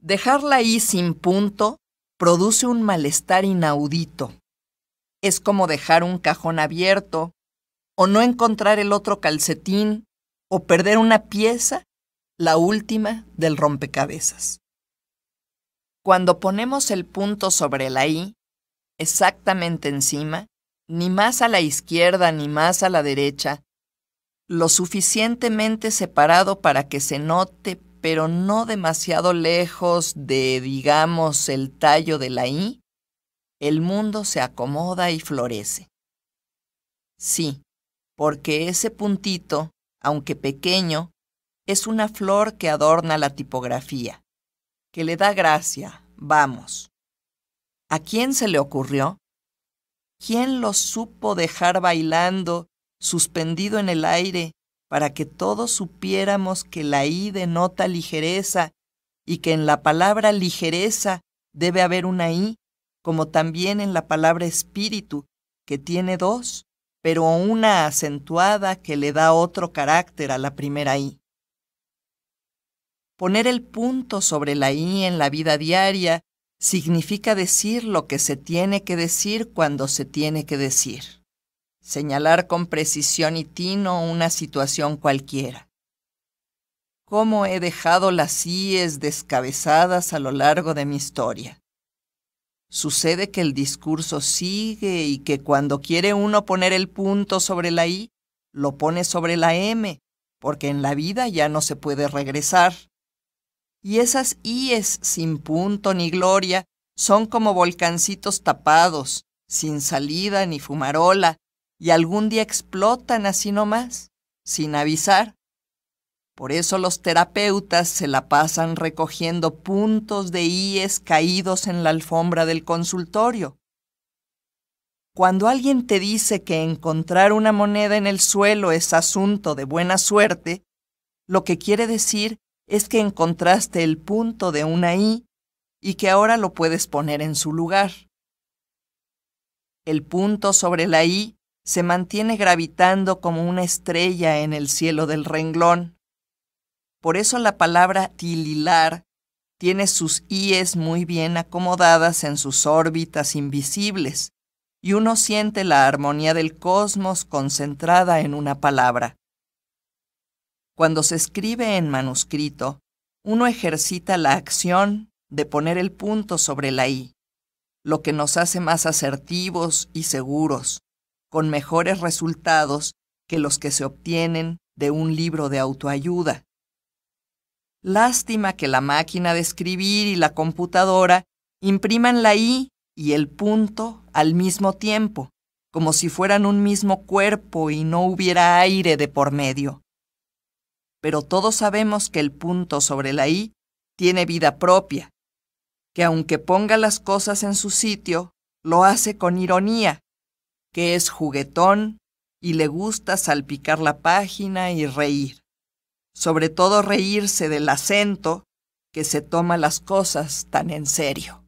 Dejar la I sin punto produce un malestar inaudito. Es como dejar un cajón abierto, o no encontrar el otro calcetín, o perder una pieza, la última del rompecabezas. Cuando ponemos el punto sobre la I, exactamente encima, ni más a la izquierda ni más a la derecha, lo suficientemente separado para que se note pero no demasiado lejos de, digamos, el tallo de la I, el mundo se acomoda y florece. Sí, porque ese puntito, aunque pequeño, es una flor que adorna la tipografía, que le da gracia, vamos. ¿A quién se le ocurrió? ¿Quién lo supo dejar bailando, suspendido en el aire, para que todos supiéramos que la I denota ligereza y que en la palabra ligereza debe haber una I, como también en la palabra espíritu, que tiene dos, pero una acentuada que le da otro carácter a la primera I. Poner el punto sobre la I en la vida diaria significa decir lo que se tiene que decir cuando se tiene que decir señalar con precisión y tino una situación cualquiera. ¿Cómo he dejado las ies descabezadas a lo largo de mi historia? Sucede que el discurso sigue y que cuando quiere uno poner el punto sobre la I, lo pone sobre la M, porque en la vida ya no se puede regresar. Y esas Ies sin punto ni gloria son como volcancitos tapados, sin salida ni fumarola, y algún día explotan así nomás, sin avisar. Por eso los terapeutas se la pasan recogiendo puntos de IES caídos en la alfombra del consultorio. Cuando alguien te dice que encontrar una moneda en el suelo es asunto de buena suerte, lo que quiere decir es que encontraste el punto de una I y que ahora lo puedes poner en su lugar. El punto sobre la I se mantiene gravitando como una estrella en el cielo del renglón. Por eso la palabra tililar tiene sus IES muy bien acomodadas en sus órbitas invisibles, y uno siente la armonía del cosmos concentrada en una palabra. Cuando se escribe en manuscrito, uno ejercita la acción de poner el punto sobre la I, lo que nos hace más asertivos y seguros con mejores resultados que los que se obtienen de un libro de autoayuda. Lástima que la máquina de escribir y la computadora impriman la I y el punto al mismo tiempo, como si fueran un mismo cuerpo y no hubiera aire de por medio. Pero todos sabemos que el punto sobre la I tiene vida propia, que aunque ponga las cosas en su sitio, lo hace con ironía, que es juguetón y le gusta salpicar la página y reír. Sobre todo reírse del acento que se toma las cosas tan en serio.